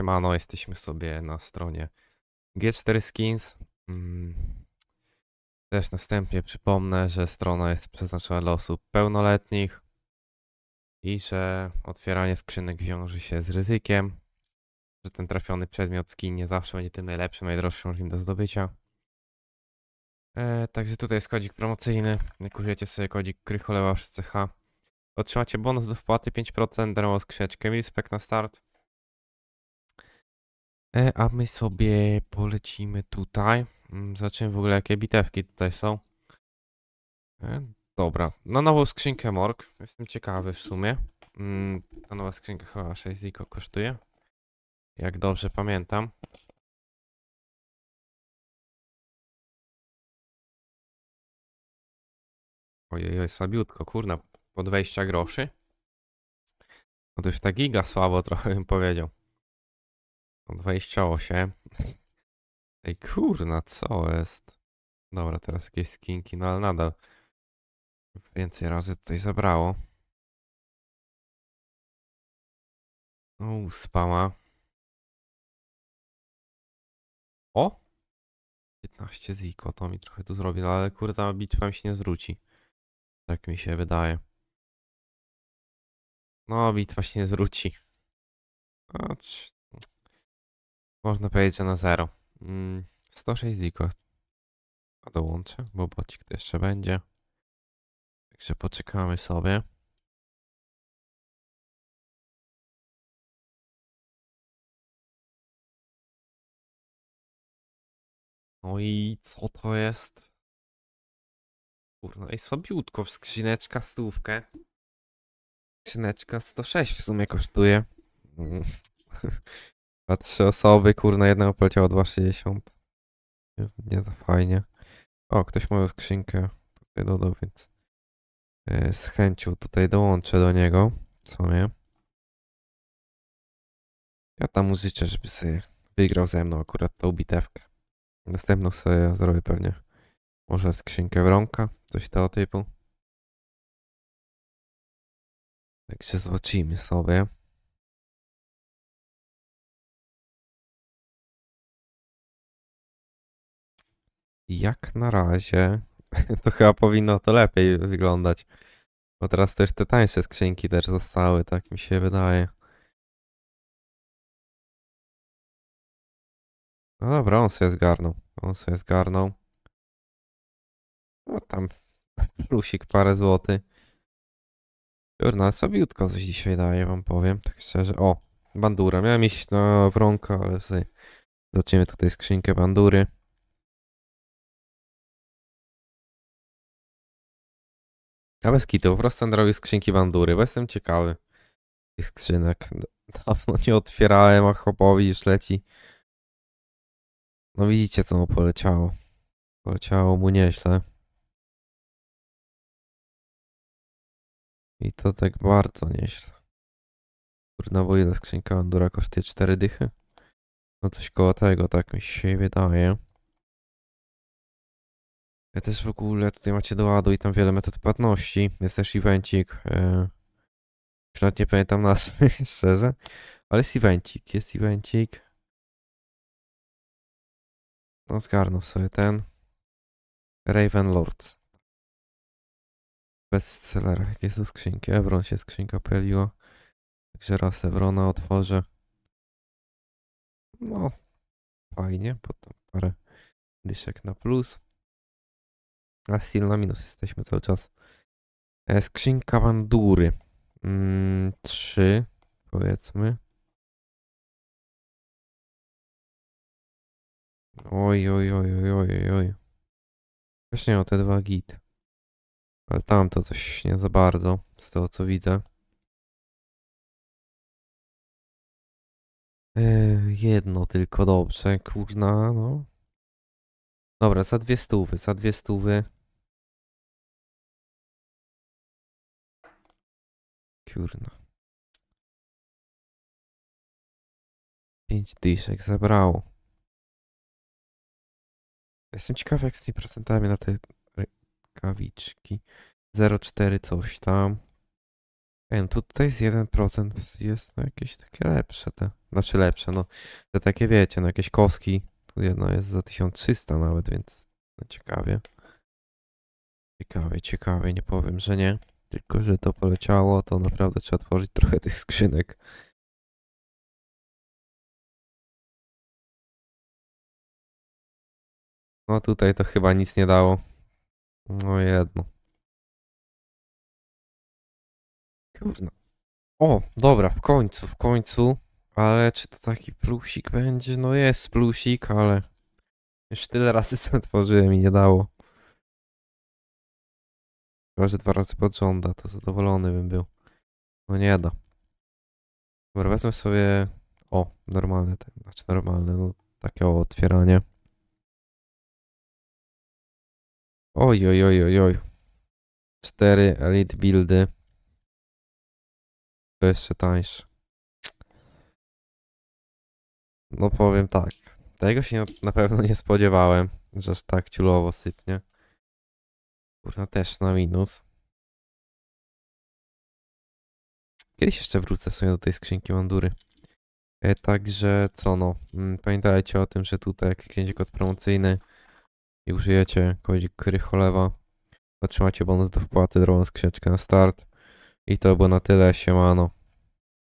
Siemano, jesteśmy sobie na stronie G4 Skins. Mm. Też na wstępie przypomnę, że strona jest przeznaczona dla osób pełnoletnich i że otwieranie skrzynek wiąże się z ryzykiem, że ten trafiony przedmiot skin nie zawsze będzie tym najlepszym, najdroższym możliwym do zdobycia. E, także tutaj jest kodzik promocyjny. Jak użyjecie sobie kodzik krycholewa CH, otrzymacie bonus do wpłaty 5%, darmową skrzeczkę, milspec na start E, a my sobie polecimy tutaj. Mm, zobaczymy w ogóle jakie bitewki tutaj są. E, dobra, na nową skrzynkę Morg. Jestem ciekawy w sumie. Mm, ta nowa skrzynka chyba 6 ziko kosztuje. Jak dobrze pamiętam. Ojej, oj, słabiutko, kurna, po 20 groszy. No to już ta giga słabo trochę bym powiedział. 28. Ej, kurna, co jest? Dobra, teraz jakieś skinki, no ale nadal więcej razy coś zabrało. O, spała. O! 15 ziko, to mi trochę tu zrobi, no ale kurwa bitwa mi się nie zwróci. Tak mi się wydaje. No, bitwa się nie zwróci. Acz, można powiedzieć, na zero. 106 mm, ziko. A dołączę, bo bocik to jeszcze będzie. Także poczekamy sobie. No i co to jest? Kurna, i słabiutko w skrzyneczka stówkę. Skrzyneczka 106 w sumie kosztuje. Mm. A trzy osoby, kurna, jedna poleciała 2,60. Jest nie za fajnie. O, ktoś ma skrzynkę tutaj dodał, więc e, z chęcią tutaj dołączę do niego, co nie? Ja tam mu życzę, żeby sobie wygrał ze mną akurat tą bitewkę. Następną sobie zrobię pewnie może skrzynkę wronka, coś tego typu. Także zobaczymy sobie. jak na razie to chyba powinno to lepiej wyglądać. Bo teraz też te tańsze skrzynki też zostały, tak mi się wydaje. No dobra, on sobie zgarnął. On sobie zgarnął. No tam plusik parę złotych. Kurna, no, ale sobiutko coś dzisiaj daje, wam powiem, tak szczerze. O, bandura. Miałem iść na wronka, ale sobie zaczniemy tutaj skrzynkę bandury. A bez kitu, po prostu Android skrzynki bandury, bo jestem ciekawy tych skrzynek. Dawno nie otwierałem, a chłopowi już leci. No widzicie, co mu poleciało. Poleciało mu nieźle. I to tak bardzo nieźle. Kurna, bo ile skrzynka bandura kosztuje? 4 dychy? No coś koło tego, tak mi się wydaje. Ja też w ogóle tutaj macie do ładu i tam wiele metod płatności. Jest też evencik. Yy, już nawet nie pamiętam nazwy, szczerze. Ale jest evencik, jest evencik. No zgarnął sobie ten. Raven Lords. Bestseller. jest to skrzynki? Evron się skrzynka pojawiła. Także raz Evrona otworzę. No, fajnie, potem parę dyszek na plus. Na steel na minus jesteśmy cały czas. E, Skrzynka Wandury. Mm, powiedzmy. Oj, oj, oj, oj, oj, oj. Właśnie o te dwa git. Ale tam to coś nie za bardzo, z tego co widzę. Yy, jedno tylko dobrze, kurna, no. Dobra, za dwie stówy, za dwie stówy. Kurna. Pięć dyszek zabrał. Jestem ciekawy jak z tymi procentami na te rękawiczki. 0,4 coś tam. Ej, no tutaj z 1% jest no jakieś takie lepsze te. Znaczy lepsze, no. Te takie wiecie, no jakieś koski. Tu jedno jest za 1300 nawet, więc no, ciekawie. Ciekawie, ciekawie, nie powiem, że nie. Tylko, że to poleciało, to naprawdę trzeba tworzyć trochę tych skrzynek. No tutaj to chyba nic nie dało. No jedno. Kurna. O, dobra, w końcu, w końcu. Ale czy to taki plusik będzie? No jest plusik, ale... Już tyle razy sobie tworzyłem i nie dało. Chyba, że dwa razy podżąda, to zadowolony bym był. No nie da. Dobra, wezmę sobie... O, normalne, znaczy normalne, no takie o otwieranie. Oj, oj, oj, oj, oj. Cztery elite buildy. To jeszcze tańsze. No powiem tak. Tego się na pewno nie spodziewałem, że aż tak ciulowo sypnie. Kurna, też na minus. Kiedyś jeszcze wrócę w sumie do tej skrzynki mandury. E, także co no, mm, pamiętajcie o tym, że tutaj jak klikniecie kod promocyjny i użyjecie kodzik Krycholewa, otrzymacie bonus do wpłaty, drobną skrzyneczkę na start. I to było na tyle, siemano.